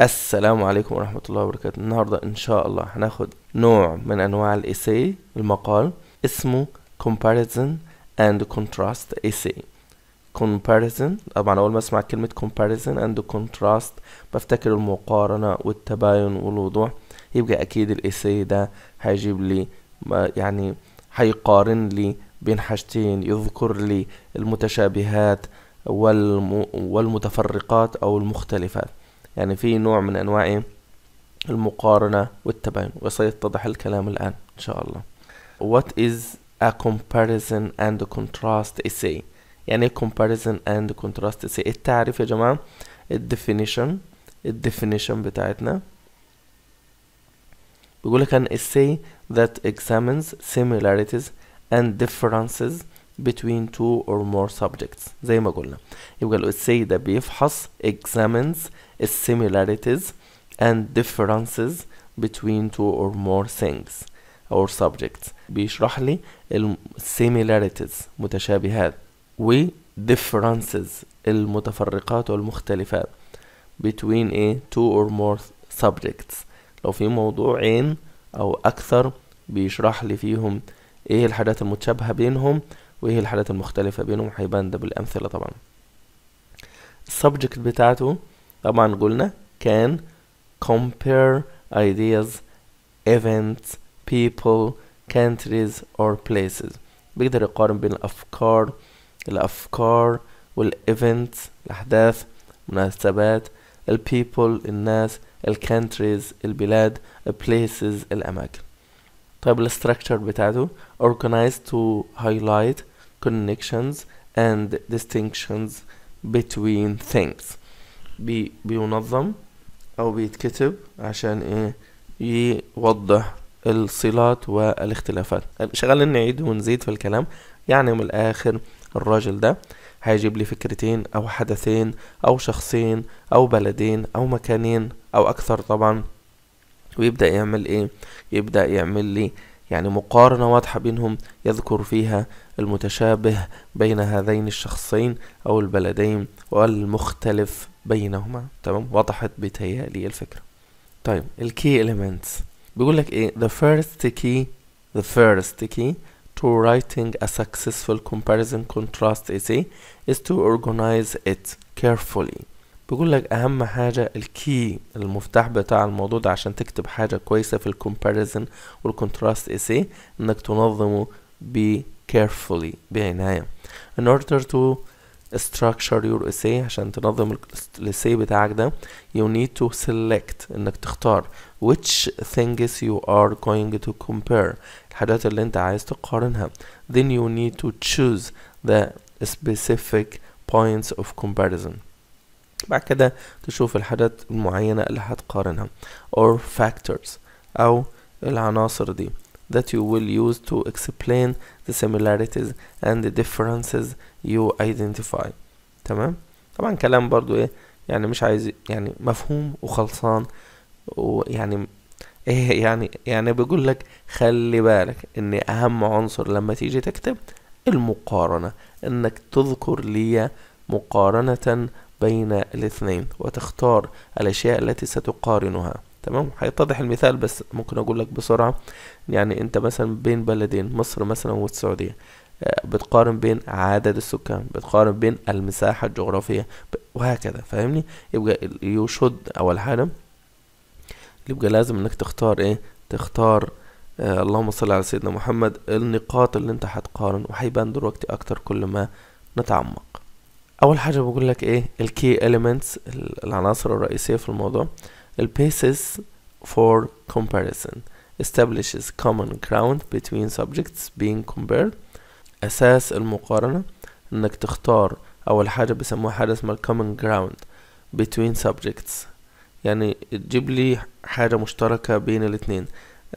السلام عليكم ورحمة الله وبركاته النهاردة إن شاء الله هناخد نوع من أنواع الإيسي المقال اسمه Comparison and Contrast Essay Comparison طبعا أول ما أسمع كلمة Comparison and Contrast بفتكر المقارنة والتباين والوضوح يبقى أكيد الإيسي ده هيجيب لي يعني هيقارن لي بين حاجتين يذكر لي المتشابهات والم والمتفرقات أو المختلفات يعني في نوع من أنواع إيه؟ المقارنة والتباين وسيتضح الكلام الآن إن شاء الله What is a comparison and a contrast essay يعني إيه comparison and contrast essay إيه التعريف يا جماعة الديفينيشن الديفينيشن بتاعتنا بيقول لك an essay that examines similarities and differences between two or more subjects زي ما قلنا يبقى الاساي ده بيفحص examines similarities and differences between two or more things or subjects بيشرح لي similarities متشابهات و differences المتفرقات والمختلفات between a two or more subjects لو في موضوعين او اكثر بيشرح لي فيهم ايه الحاجات المتشابهة بينهم وايه الحالات المختلفة بينهم هيبان ده بالامثلة طبعا السبجكت بتاعته طبعا قلنا كان compare ideas events people countries or places بيقدر يقارن بين الأفكار الأفكار والإيفنتس الأحداث مناسبات البيبل الناس الكانتريز البلاد places الأماكن طيب الستراكشر بتاعته organized to highlight connections and distinctions between things بي بينظم او بيتكتب عشان ايه يوضح الصلات والاختلافات شغالين نعيد ونزيد في الكلام يعني من الاخر الراجل ده هيجيب لي فكرتين او حدثين او شخصين او بلدين او مكانين او اكثر طبعا ويبدأ يعمل ايه يبدأ يعمل لي يعني مقارنة واضحة بينهم يذكر فيها المتشابه بين هذين الشخصين أو البلدين والمختلف بينهما تمام وضحت بتهيألي الفكرة طيب الكي elements بيقول لك ايه the first key the first key to writing a successful comparison contrast essay is to organize it carefully بيقول لك اهم حاجه الكي المفتاح بتاع الموضوع ده عشان تكتب حاجه كويسه في الكمباريزن والكونتراست اسي انك تنظمه ب carefully بعنايه in order to structure your essay عشان تنظم الاساي بتاعك ده you need to select انك تختار which things you are going to compare الحاجات اللي انت عايز تقارنها then you need to choose the specific points of comparison بعد كده تشوف الحاجات المعينة اللي هتقارنها or factors أو العناصر دي that you will use to explain the similarities and the differences you identify تمام طبعا كلام برضو ايه يعني مش عايز يعني مفهوم وخلصان ويعني ايه يعني يعني بيقول لك خلي بالك ان اهم عنصر لما تيجي تكتب المقارنة انك تذكر لي مقارنة بين الاثنين وتختار الأشياء التي ستقارنها تمام هيتضح المثال بس ممكن أقول لك بسرعة يعني أنت مثلا بين بلدين مصر مثلا والسعودية آه، بتقارن بين عدد السكان بتقارن بين المساحة الجغرافية وهكذا فاهمني يبقى يشد أول حاجة يبقى لازم إنك تختار إيه تختار آه اللهم صل على سيدنا محمد النقاط اللي انت هتقارن وهيبان دلوقتي اكتر كل ما نتعمق اول حاجه بقول لك ايه الكي elements العناصر الرئيسيه في الموضوع ال فور for comparison establishes common ground between subjects being compared اساس المقارنه انك تختار اول حاجه بيسموها حاجه اسمها common ground between subjects يعني تجيب لي حاجه مشتركه بين الاتنين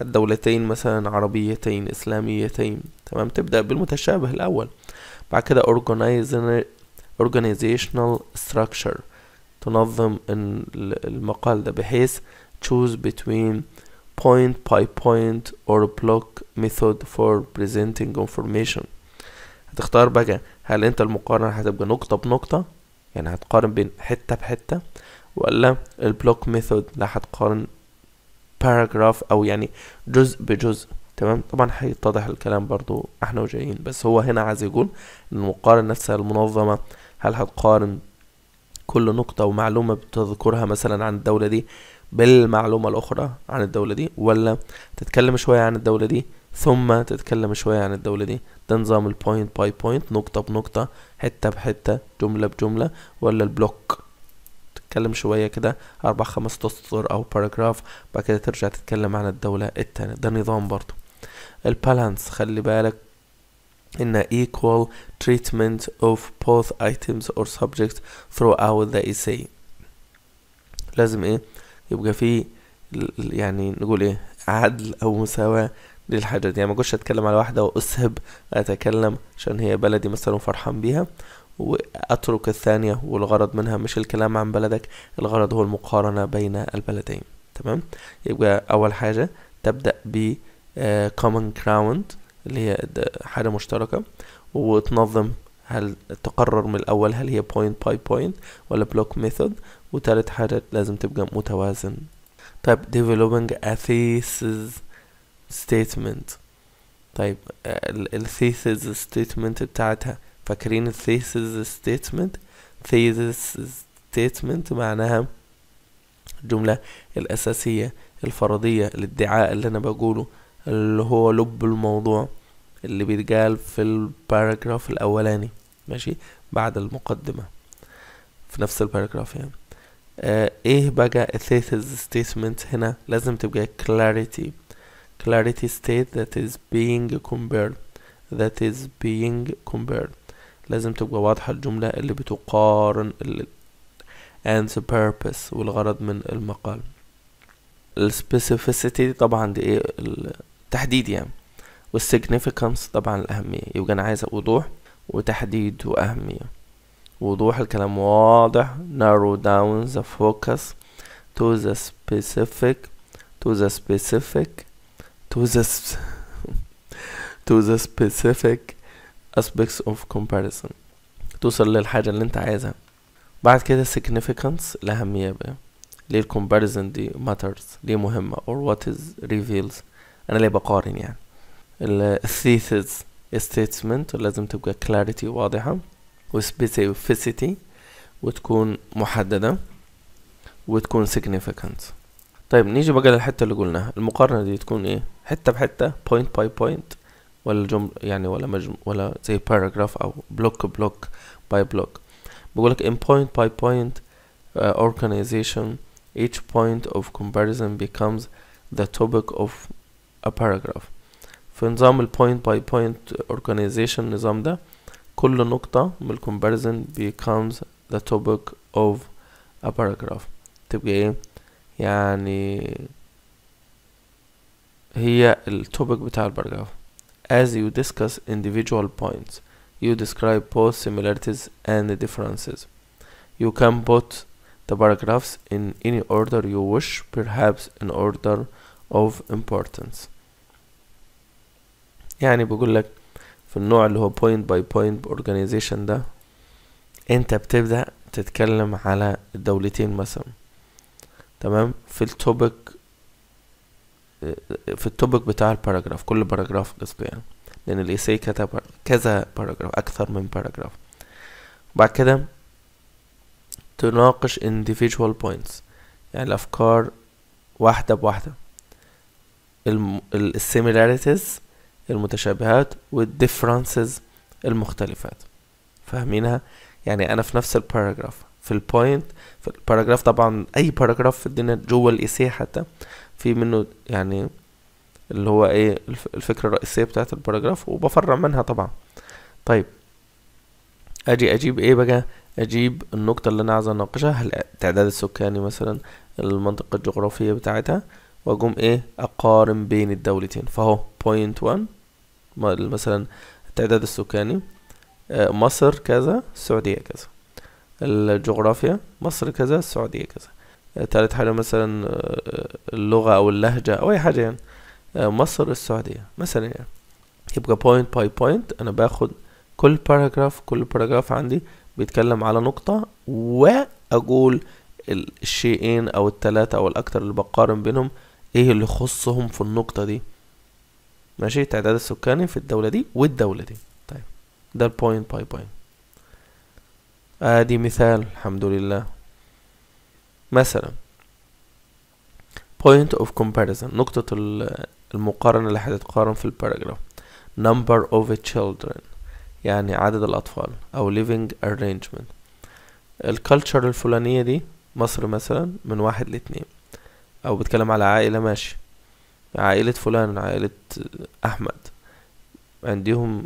الدولتين مثلا عربيتين اسلاميتين تمام تبدا بالمتشابه الاول بعد كده organize organizational structure تنظم المقال ده بحيث choose between point by point or block method for presenting information هتختار بقى هل انت المقارنة هتبقى نقطة بنقطة يعني هتقارن بين حتة بحتة ولا البلوك ميثود لا هتقارن باراجراف او يعني جزء بجزء تمام طبعا هيتضح الكلام برضو احنا وجايين بس هو هنا عايز يقول ان المقارنة نفسها المنظمة هل هتقارن كل نقطة ومعلومة بتذكرها مثلا عن الدولة دي بالمعلومة الأخرى عن الدولة دي ولا تتكلم شوية عن الدولة دي ثم تتكلم شوية عن الدولة دي ده نظام البوينت باي بوينت نقطة بنقطة حتة بحتة جملة بجملة ولا البلوك تتكلم شوية كده أربع خمس أسطر أو باراجراف بعد كده ترجع تتكلم عن الدولة التانية ده نظام برضو البالانس خلي بالك in equal treatment of both items or subjects throughout the essay لازم ايه يبقى في يعني نقول ايه عدل او مساواة للحاجات دي يعني ما اجوش اتكلم على واحدة واسهب اتكلم عشان هي بلدي مثلا وفرحان بيها واترك الثانية والغرض منها مش الكلام عن بلدك الغرض هو المقارنة بين البلدين تمام يبقى اول حاجة تبدأ ب آه، common ground اللي هي حاجة مشتركة وتنظم هل تقرر من الأول هل هي point by point ولا block method وتالت حاجة لازم تبقى متوازن طيب developing a thesis statement طيب ال thesis statement بتاعتها فاكرين ال thesis statement thesis statement معناها الجملة الأساسية الفرضية الادعاء اللي أنا بقوله اللي هو لب الموضوع اللي بيتقال في الباراجراف الاولاني ماشي بعد المقدمه في نفس الباراجراف يعني آه، ايه بقى الثيسز ستيتمنت هنا لازم تبقى كلاريتي كلاريتي ستيت ذات از بينج compared ذات از بينج compared لازم تبقى واضحة الجملة اللي بتقارن ال and the purpose والغرض من المقال specificity طبعا دي ايه التحديد يعني والسيجنيفيكانس طبعا الأهمية يبقى أنا عايز وضوح وتحديد وأهمية وضوح الكلام واضح narrow down the focus to the specific to the specific to the to the specific aspects of comparison توصل للحاجة اللي انت عايزها بعد كده significance الأهمية بقى ليه ال comparison دي matters ليه مهمة or what is reveals أنا ليه بقارن يعني الثيسز statement ولازم تبقى clarity واضحة وspecificity وتكون محددة وتكون significant طيب نيجي بقى للحتة اللي قلناها المقارنة دي تكون ايه حتة بحتة point by point ولا جمل يعني ولا مجم ولا زي paragraph او block block by block بقولك in point by point uh, organization each point of comparison becomes the topic of a paragraph في نظام البوينت باي بوينت organization النظام ده كل نقطة من comparison becomes the topic of a paragraph تبقى ايه يعني هي topic بتاع paragraph as you discuss individual points you describe both similarities and differences you can put the paragraphs in any order you wish perhaps in order of importance يعني بيقول لك في النوع اللي هو بوينت باي بوينت اورجانيزيشن ده انت بتبدأ تتكلم على الدولتين مثلا تمام في التوبك في التوبك بتاع الباراجراف كل باراجراف قصده يعني لان الايساي كتب كذا باراجراف اكثر من باراجراف بعد كده تناقش individual points يعني الافكار واحده بواحده السيميلاريتيز ال المتشابهات والديفرنسز المختلفات فاهمينها يعني انا في نفس الباراجراف في البوينت في الباراجراف طبعا اي باراجراف في الدنيا جوه الاسي حتى في منه يعني اللي هو ايه الفكره الرئيسيه بتاعه الباراجراف وبفرع منها طبعا طيب اجي اجيب ايه بقى اجيب النقطه اللي انا عايز اناقشها هل التعداد السكاني مثلا المنطقه الجغرافيه بتاعتها واقوم ايه اقارن بين الدولتين فهو بوينت 1 مثلا التعداد السكاني آه، مصر كذا السعودية كذا الجغرافيا مصر كذا السعودية كذا آه، تالت حاجة مثلا آه، اللغة أو اللهجة أو أي حاجة يعني مصر السعودية مثلا يعني يبقى بوينت by بوينت أنا باخد كل باراجراف كل باراجراف عندي بيتكلم على نقطة وأقول الشيئين أو التلاتة أو الأكتر اللي بقارن بينهم إيه اللي يخصهم في النقطة دي ماشي التعداد السكاني في الدولة دي والدولة دي طيب ده البوينت باي بوينت ادي مثال الحمد لله مثلا point of comparison نقطة المقارنة اللي هتتقارن في الباراجراف number of children يعني عدد الأطفال أو living arrangement الكالتشر الفلانية دي مصر مثلا من واحد لاتنين أو بتكلم على عائلة ماشي عائلة فلان عائلة أحمد عندهم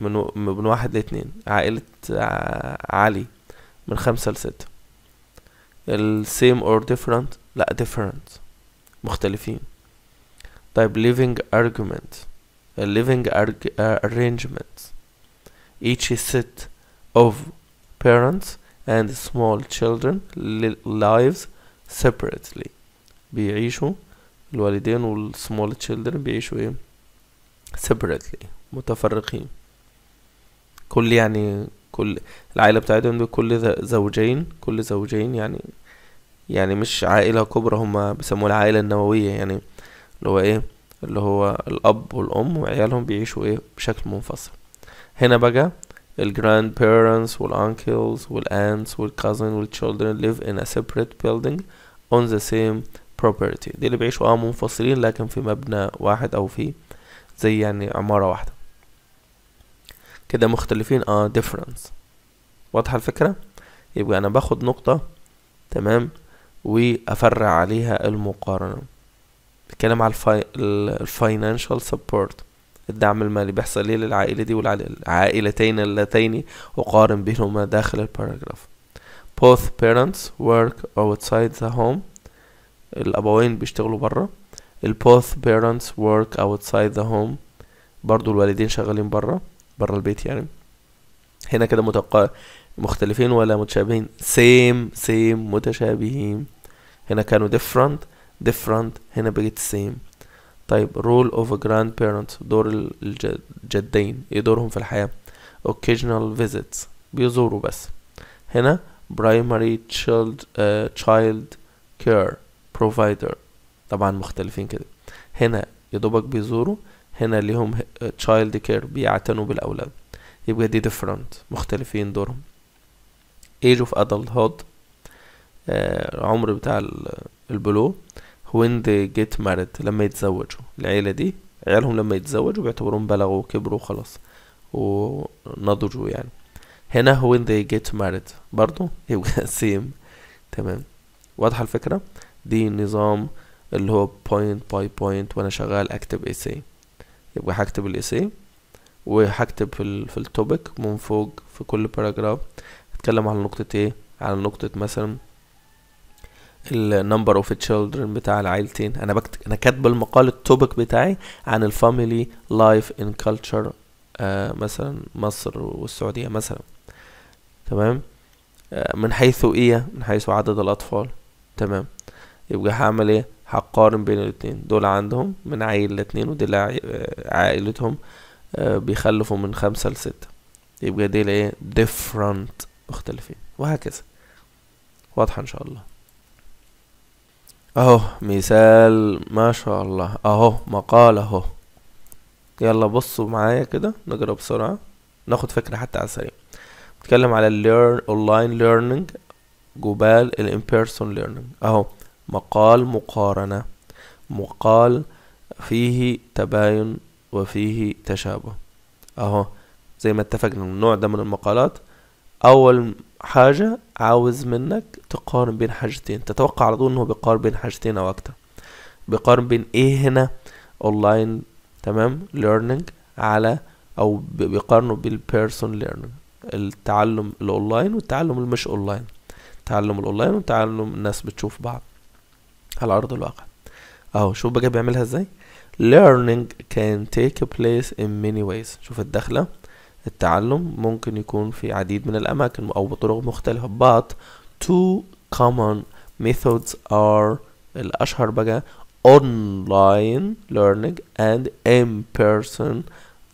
من, و... من واحد لاتنين عائلة علي من خمسة لستة ال same or different لا different مختلفين طيب living argument living arrangement each set of parents and small children lives separately بيعيشوا الوالدين والسمول تشيلدرن بيعيشوا ايه separately متفرقين كل يعني كل العائلة بتاعتهم دول كل زوجين كل زوجين يعني يعني مش عائلة كبرى هما بيسموها العائلة النووية يعني اللي هو ايه اللي هو الأب والأم وعيالهم بيعيشوا ايه بشكل منفصل هنا بقى ال grandparents uncles وال aunts وال cousins وال children live in a separate building on the same property دي اللي بيعيشوا اه منفصلين لكن في مبنى واحد او في زي يعني عمارة واحدة كده مختلفين اه difference واضحة الفكرة يبقى انا باخد نقطة تمام وافرع عليها المقارنة بتكلم على الفاينانشال سبورت الدعم المالي بيحصل ايه للعائلة دي والعائلتين اللتين أقارن بينهما داخل الباراجراف both parents work outside the home الابوين بيشتغلوا برا ال both parents work outside the home برضو الوالدين شغالين برا برا البيت يعني هنا كده متوقع مختلفين ولا متشابهين same same متشابهين هنا كانوا different different هنا بقت same طيب role of grandparents دور الجدين ايه دورهم في الحياة occasional visits بيزوروا بس هنا primary child uh, child care provider طبعا مختلفين كده هنا يا دوبك بيزوروا هنا ليهم child care بيعتنوا بالأولاد يبقى دي different مختلفين دورهم age of adulthood آه عمر بتاع البلو when they get married لما يتزوجوا العيلة دي عيالهم لما يتزوجوا بيعتبروهم بلغوا وكبروا خلاص ونضجوا يعني هنا when they get married برضو يبقى same تمام واضحة الفكرة دي نظام اللي هو بوينت باي بوينت وانا شغال اكتب اساي يبقى هكتب الاساي وهكتب في في التوبيك من فوق في كل باراجراف هتكلم على نقطة ايه على نقطة مثلا النمبر اوف تشيلدرن بتاع العائلتين انا بكت... انا كاتب المقال التوبيك بتاعي عن الفاميلي لايف ان كلتشر مثلا مصر والسعودية مثلا تمام آه من حيث ايه من حيث عدد الاطفال تمام يبقى هعمل ايه هقارن بين الاتنين دول عندهم من عيل لاتنين ودول عائلتهم آه، بيخلفوا من خمسة لستة يبقى دول ايه different مختلفين وهكذا واضحة ان شاء الله اهو مثال ما شاء الله اهو مقال اهو يلا بصوا معايا كده نقرا بسرعة ناخد فكرة حتى على السريع بتكلم على learn online learning جبال الامبيرسون ليرنينج اهو مقال مقارنة مقال فيه تباين وفيه تشابه اهو زي ما اتفقنا النوع ده من المقالات اول حاجة عاوز منك تقارن بين حاجتين تتوقع على طول انه بيقارن بين حاجتين او اكتر بيقارن بين ايه هنا اونلاين تمام ليرنينج على او بيقارنوا بالبيرسون ليرنينج التعلم الاونلاين والتعلم المش اونلاين تعلم الاونلاين وتعلم الناس بتشوف بعض على أرض الواقع أهو شوف بقى بيعملها ازاي learning can take place in many ways شوف الدخلة التعلم ممكن يكون في عديد من الأماكن أو بطرق مختلفة but two common methods are الأشهر بقى online learning and in-person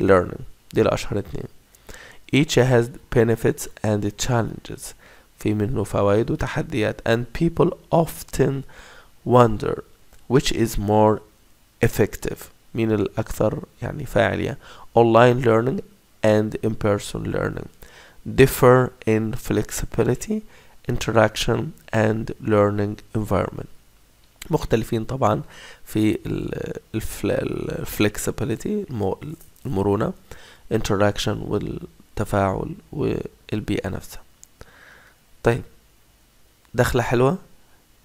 learning دي الأشهر اتنين each has benefits and challenges في منه فوائد وتحديات and people often wonder which is more effective مين الأكثر يعني فاعلية online learning and in-person learning differ in flexibility interaction and learning environment مختلفين طبعا في الفلكسبيليتي المرونة interaction والتفاعل والبيئة نفسها طيب دخلة حلوة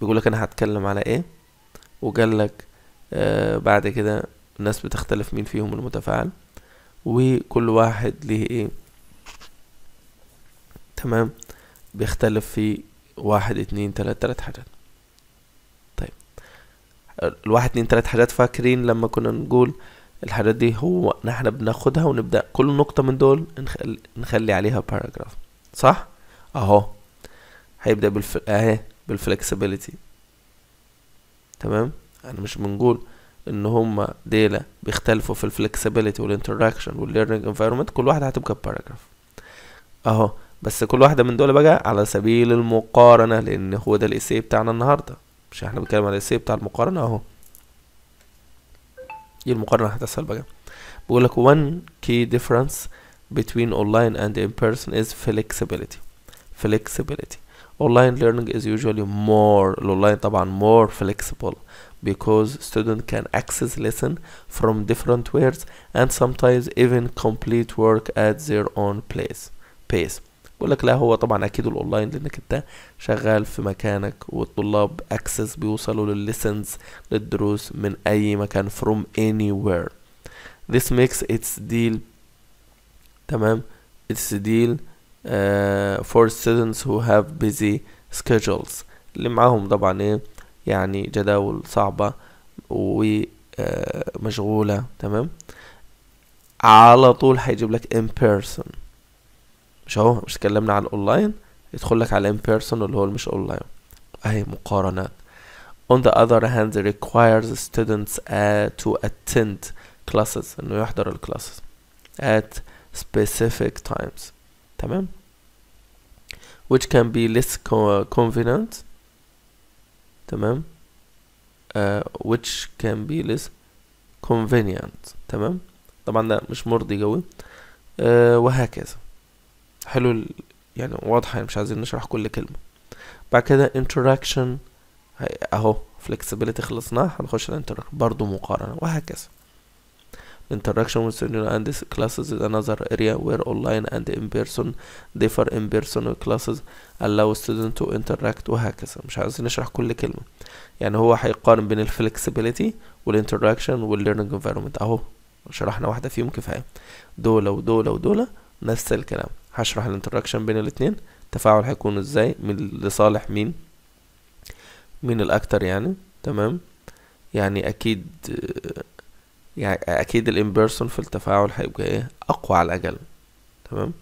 بيقول لك انا هتكلم على ايه وقال لك آه بعد كده الناس بتختلف مين فيهم المتفاعل وكل واحد ليه ايه تمام بيختلف في واحد اتنين تلات تلات حاجات طيب الواحد اتنين تلات حاجات فاكرين لما كنا نقول الحاجات دي هو احنا بناخدها ونبدأ كل نقطة من دول نخلي, نخلي عليها باراجراف صح اهو هيبدأ بالف... اهي بالفلكسبيليتي تمام انا يعني مش بنقول ان هما ديلا بيختلفوا في الفلكسبيليتي والانتراكشن والليرنينج انفايرمنت كل واحده هتبقى باراجراف اهو بس كل واحده من دول بقى على سبيل المقارنه لان هو ده الاسي بتاعنا النهارده مش احنا بنتكلم على الاسي بتاع المقارنه اهو دي إيه المقارنه هتسهل بقى بيقول لك one key difference between online and in person is flexibility flexibility online learning is usually more online طبعا more flexible because student can access lesson from different wares and sometimes even complete work at their own place pace بقول لك لا هو طبعا اكيد الاونلاين لانك انت شغال في مكانك والطلاب اكسس بيوصلوا للليسنز للدروس من اي مكان from anywhere this makes its deal تمام its deal آه، for students who have busy schedules اللي معاهم طبعا ايه يعني جداول صعبة ومشغولة آه، تمام على طول هيجيب لك in person مش اهو مش اتكلمنا عن اونلاين يدخل لك على in person اللي هو مش اونلاين اهي مقارنات on the other hand it requires students uh, to attend classes انه يحضر الكلاسز at specific times تمام which can be less confident تمام uh, which can be less convenient تمام طبعا ده مش مرضي قوي uh, وهكذا حلو يعني واضح يعني مش عايزين نشرح كل كلمة بعد كده interaction اهو flexibility خلصناه هنخش على interaction برضو مقارنة وهكذا Interaction with students and classes is another area where online and in-person differ in-person classes allow students to interact وهكذا مش عايز نشرح كل كلمة يعني هو هيقارن بين الفلكسبيليتي والانتراكشن والليرنينج انفيرومنت اهو شرحنا واحدة فيهم كفاية دولة ودولة ودولة نفس الكلام هشرح الانتراكشن بين الاتنين التفاعل هيكون ازاي من لصالح مين مين الاكتر يعني تمام يعني اكيد يعني اكيد الامبيرسون في التفاعل هيبقى ايه اقوى على الاجل تمام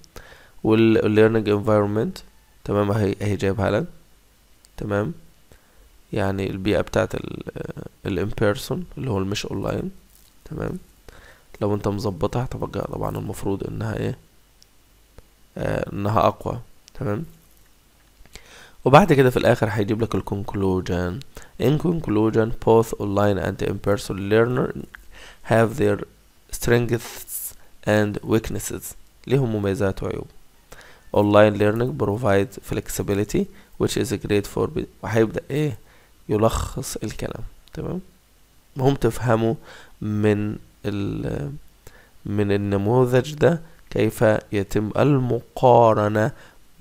والليرنينج انفايرمنت تمام اهي اهي جايبها لك تمام يعني البيئه بتاعه الامبيرسون اللي هو المش اونلاين تمام لو انت مظبطها هتبقى طبعا المفروض انها ايه آه انها اقوى تمام وبعد كده في الاخر هيجيب لك الكونكلوجن in conclusion both online and in person learner have their strengths and weaknesses لهم مميزات وعيوب online learning provides flexibility which is great for وهيبدأ ايه يلخص الكلام تمام مهم تفهموا من ال من النموذج ده كيف يتم المقارنة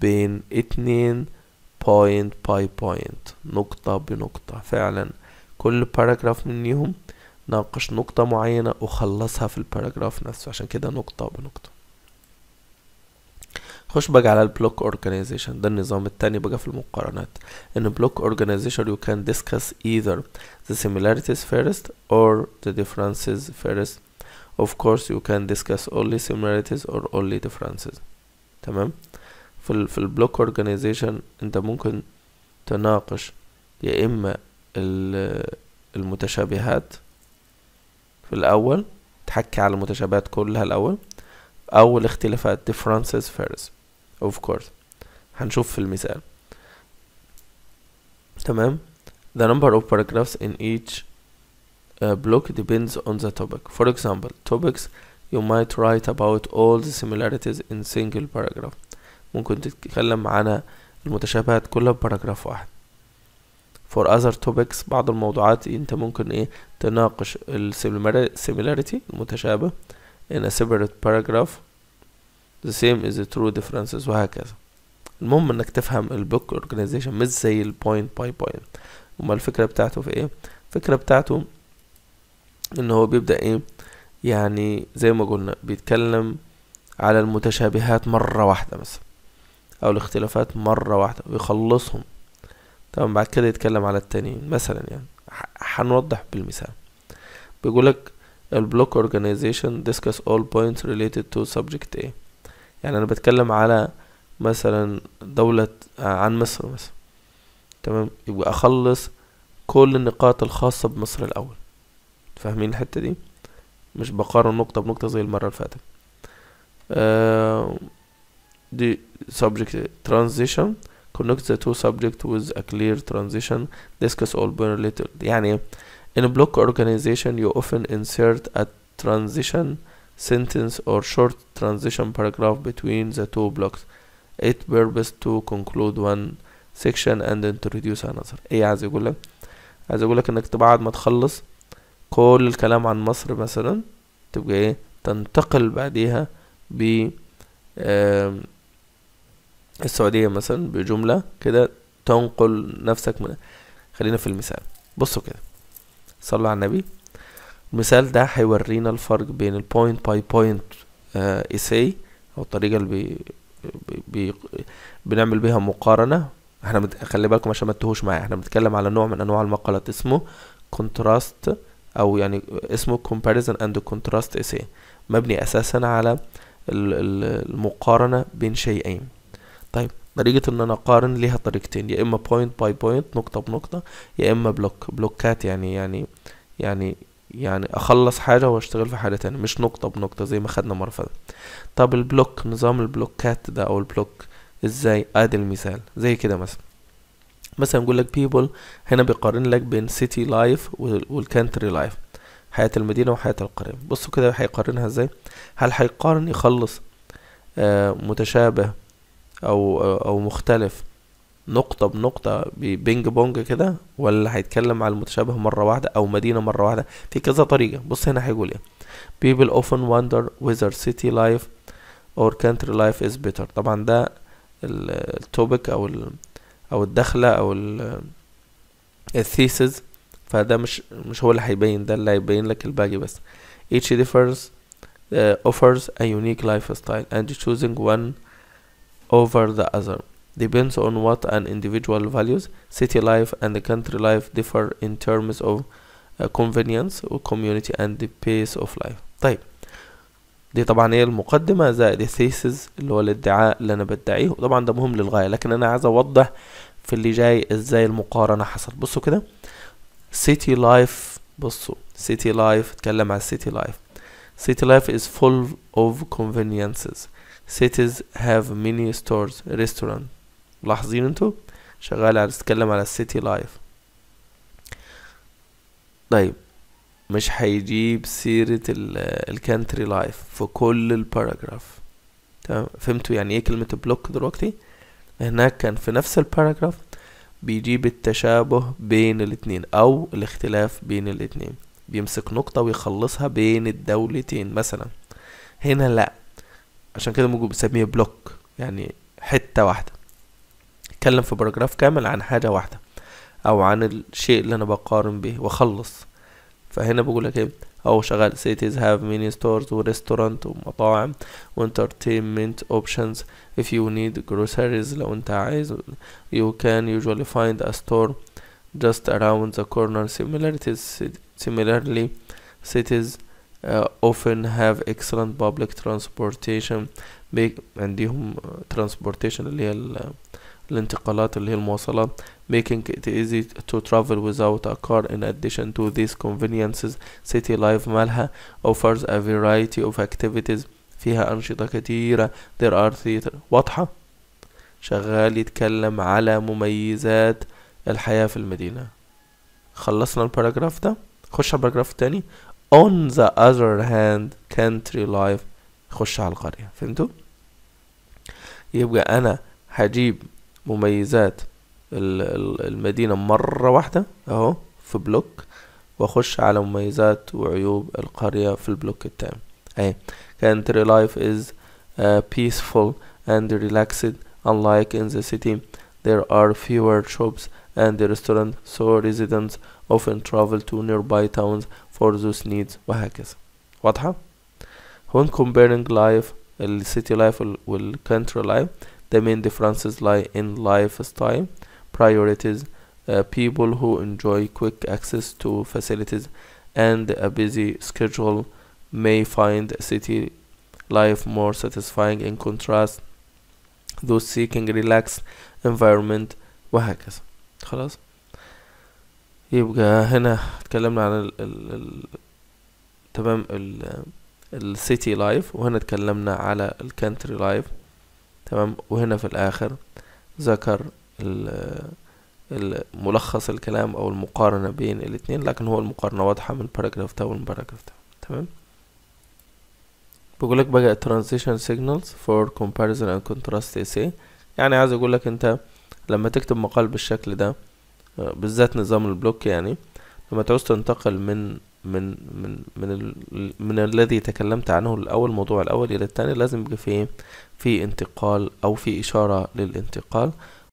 بين اتنين point by point نقطة بنقطة فعلا كل paragraph منهم ناقش نقطة معينة وخلصها في الباراجراف نفسه عشان كده نقطة بنقطة خش بقى على البلوك اورجانيزيشن ده النظام التاني بقى في المقارنات ان بلوك اورجانيزيشن يو كان ديسكاس ايذر ذا سيميلاريتيز فيرست اور ذا ديفرنسز فيرست اوف كورس يو كان ديسكاس اونلي سيميلاريتيز اور اونلي ديفرنسز تمام في ال في البلوك اورجانيزيشن انت ممكن تناقش يا اما المتشابهات في الأول تحكي على المتشابهات كلها الأول أول اختلافات differences first of course هنشوف في المثال تمام the number of paragraphs in each uh, block depends on the topic for example topics you might write about all the similarities in single paragraph ممكن تتكلم عن المتشابهات كلها paragraph واحد for other topics بعض الموضوعات انت ممكن ايه تناقش ال similarity المتشابه in a separate paragraph the same is the true differences وهكذا المهم انك تفهم البوك اورجانيزيشن مش زي البوينت باي بوينت وما الفكره بتاعته في ايه الفكره بتاعته ان هو بيبدا ايه يعني زي ما قلنا بيتكلم على المتشابهات مره واحده مثلا او الاختلافات مره واحده ويخلصهم تمام بعد كده يتكلم على التاني مثلا يعني هنوضح بالمثال بيقولك البلوك organization discuss all points related to subject A يعني انا بتكلم على مثلا دولة آه، عن مصر مثلا تمام يبقى اخلص كل النقاط الخاصة بمصر الاول فاهمين الحتة دي مش بقارن نقطة بنقطة زي المرة اللي فاتت آه دي subject transition connect the two subjects with a clear transition discuss all related يعني in a block organization you often insert a transition sentence or short transition paragraph between the two blocks it purpose to conclude one section and introduce another ايه عايز يقول لك عايز اقول لك انك بعد ما تخلص كل الكلام عن مصر مثلا تبقى ايه تنتقل بعديها ب السعودية مثلا بجملة كده تنقل نفسك من خلينا في المثال بصوا كده صلوا على النبي المثال ده هيورينا الفرق بين البوينت باي بوينت essay او الطريقة اللي بي... بي... بنعمل بيها مقارنة احنا مت... خلي بالكم عشان ما تتوهوش معايا احنا بنتكلم على نوع من انواع المقالات اسمه كونتراست او يعني اسمه comparison and contrast essay مبني اساسا على المقارنة بين شيئين طيب طريقة ان انا اقارن ليها طريقتين يا اما بوينت باي بوينت نقطة بنقطة يا اما بلوك بلوكات يعني يعني يعني يعني اخلص حاجة واشتغل في حاجة تانية مش نقطة بنقطة زي ما خدنا مرة فاتت طب البلوك نظام البلوكات ده او البلوك ازاي ادي المثال زي كده مثلا مثلا يقول لك people هنا بيقارن لك بين سيتي لايف والكانتري لايف حياة المدينة وحياة القرية بصوا كده هيقارنها ازاي هل هيقارن يخلص آه متشابه او او مختلف نقطة بنقطة بينج بونج كده ولا هيتكلم على المتشابه مرة واحدة أو مدينة مرة واحدة في كذا طريقة بص هنا هيقول ايه people often wonder whether city life or country life is better طبعا ده التوبيك أو أو الدخلة أو الثيسز فده مش مش هو اللي هيبين ده اللي هيبين لك الباقي بس each differs uh, offers a unique lifestyle and choosing one over the other depends on what an individual values. City life and the country life differ in terms of uh, convenience or community and the pace of life. طيب دي طبعا هي المقدمة زائد الثيسز اللي هو الادعاء اللي أنا بدعيه وطبعا ده مهم للغاية لكن أنا عايز أوضح في اللي جاي إزاي المقارنة حصل بصوا كده city life بصوا city life اتكلم على city life city life is full of conveniences cities have many stores restaurant ملاحظين انتوا شغال على تتكلم على city لايف طيب مش هيجيب سيرة الكانتري لايف في كل الباراجراف تمام فهمتوا يعني ايه كلمة بلوك دلوقتي هناك كان في نفس الباراجراف بيجيب التشابه بين الاتنين او الاختلاف بين الاتنين بيمسك نقطة ويخلصها بين الدولتين مثلا هنا لأ عشان كده ممكن بنسميه بلوك يعني حتة واحدة اتكلم في باراجراف كامل عن حاجة واحدة او عن الشيء اللي انا بقارن به واخلص فهنا بقول لك ايه او شغال cities have many stores وريستورانت ومطاعم وانترتينمنت options if you need groceries لو انت عايز you can usually find a store just around the corner similarities similarly cities uh, often have excellent public transportation make عندهم transportation اللي هي ال, الانتقالات اللي هي المواصلات making it easy to travel without a car in addition to these conveniences city life مالها offers a variety of activities فيها أنشطة كتيرة there are theater واضحة شغال يتكلم على مميزات الحياة في المدينة خلصنا الباراجراف ده خش على الباراجراف التاني on the other hand country life خش على القرية فهمتوا يبقى انا هجيب مميزات المدينة مرة واحدة اهو في بلوك واخش على مميزات وعيوب القرية في البلوك التاني اهي country life is uh, peaceful and relaxed unlike in the city there are fewer shops and restaurants so residents often travel to nearby towns for those needs وهكذا واضحة when comparing life city life country life the main differences lie in lifestyle priorities uh, people who enjoy quick access to facilities and a busy schedule may find city life more satisfying in contrast those seeking relaxed environment وهكذا خلاص يبقى هنا اتكلمنا عن ال ال ال تمام السيتي لايف وهنا اتكلمنا على الكنتري لايف تمام وهنا في الاخر ذكر ملخص الكلام او المقارنة بين الاتنين لكن هو المقارنة واضحة من الباراجراف ده paragraph ده تمام بيقولك بقى transition signals for comparison and contrast essay يعني عايز اقولك انت لما تكتب مقال بالشكل ده بالذات نظام البلوك يعني لما تعوز تنتقل من من من من, ال من الذي تكلمت عنه الأول الموضوع الأول إلى التاني لازم يبقى فيه في انتقال أو في إشارة للانتقال